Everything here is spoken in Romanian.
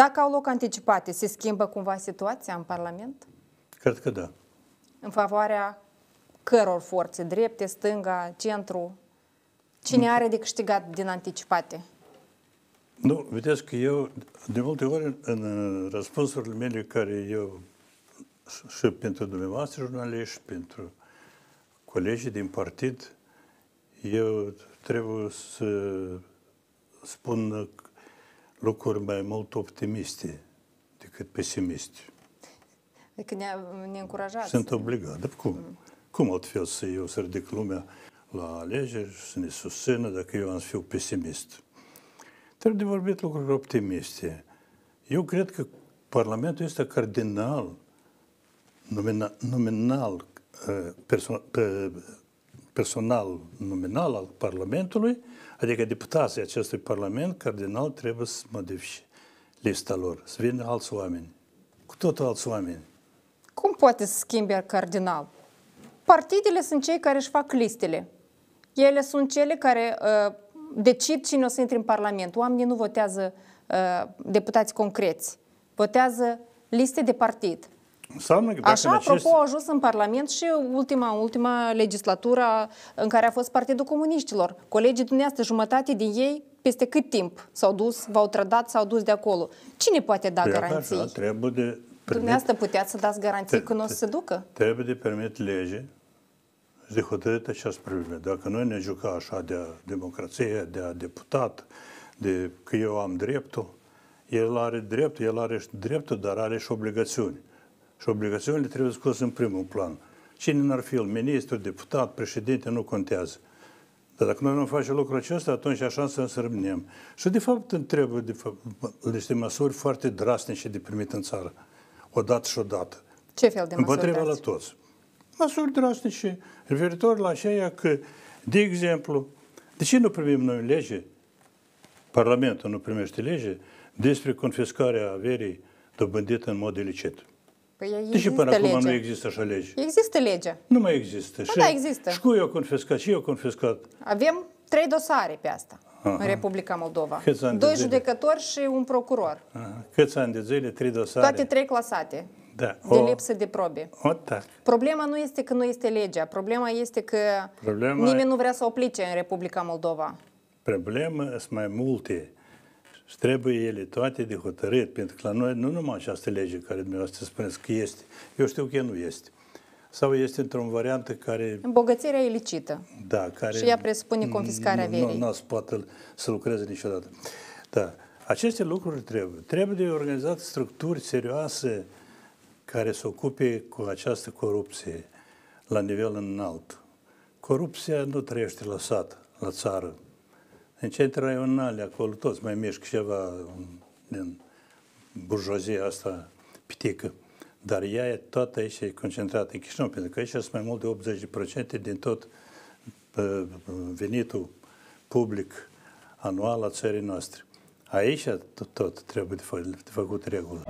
Dacă au loc anticipate, se schimbă cumva situația în Parlament? Cred că da. În favoarea căror forțe? Drepte, stânga, centru? Cine are de câștigat din anticipate? Nu, vedeți că eu, de multe ori, în răspunsurile mele care eu și pentru dumneavoastră jurnaliști, pentru colegii din partid, eu trebuie să spun lucruri mai mult optimiste decât pesimiste. Adică ne, ne încurajați. Sunt obligat. Dar cum? Mm. Cum altfel să eu să ridic lumea la alegeri și să ne susțină dacă eu am să fiu pesimist? Trebuie de vorbit lucruri optimiste. Eu cred că Parlamentul este cardinal, nominal, nominal eh, pe, personal nominal al Parlamentului, adică deputații acestui Parlament, cardinal trebuie să modifice lista lor, să vină alți oameni, cu totul alți oameni. Cum poate să schimbe cardinal? Partidele sunt cei care își fac listele. Ele sunt cele care uh, decid cine o să intre în Parlament. Oamenii nu votează uh, deputați concreți, votează liste de partid. Înseamnă că dacă Așa, apropo, acest... a ajuns în Parlament și ultima, ultima legislatură în care a fost Partidul Comuniștilor. Colegii dumneavoastră, jumătate din ei, peste cât timp s-au dus, v-au trădat, s-au dus de acolo. Cine poate da trebuie păi garanții? Așa, trebuie de permit... Dumneavoastră puteați să dați garanții când o să se ducă? Trebuie de permit lege de hotărât această problemă. Dacă noi ne jucăm așa de democrație, de deputat, de că eu am dreptul, el are dreptul, el are dreptul, dar are și obligațiuni și obligațiunile trebuie scos în primul plan. Cine n-ar fi el, ministru, deputat, președinte, nu contează. Dar dacă noi nu facem lucrul acesta, atunci așa să însărminem. Și de fapt trebuie de fapt, niște măsuri foarte drastice de primit în țară. Odată și odată. Ce fel de măsuri Împotriva la toți. Măsuri drastice referitor la aceea că, de exemplu, de ce nu primim noi lege? Parlamentul nu primește lege despre confiscarea averii dobândită în mod ilicit. Păi există De ce până lege. acum nu există așa lege? Există legea. Nu mai există. Bă, și, da, există. Și cu eu confiscat, și eu confiscat. Avem trei dosare pe asta. Aha. în Republica Moldova. Câți ani Doi de judecători și un procuror. Aha. Câți ani de zile? Trei dosare? Toate trei clasate. Da. O, de lipsă de probe. O, Problema nu este că nu este legea. Problema este că Problema... nimeni nu vrea să o plice în Republica Moldova. Problema sunt mai multe. Și trebuie ele toate de hotărât, pentru că la noi nu numai această lege care dumneavoastră spuneți că este. Eu știu că nu este. Sau este într-o variantă care... Îmbogățirea ilicită. Da, care... Și ea presupune confiscarea verii. Nu, nu se poate să lucreze niciodată. Da. Aceste lucruri trebuie. Trebuie organizate structuri serioase care se ocupe cu această corupție la nivel înalt. Corupția nu trăiește la sat, la țară. În centre raionale, acolo toți mai mișc ceva din burjozia asta pitică. Dar ea e toată aici e concentrată în Chișinău, pentru că aici sunt mai mult de 80% din tot venitul public anual a țării noastre. Aici tot, tot trebuie de, fă, de făcut regulă.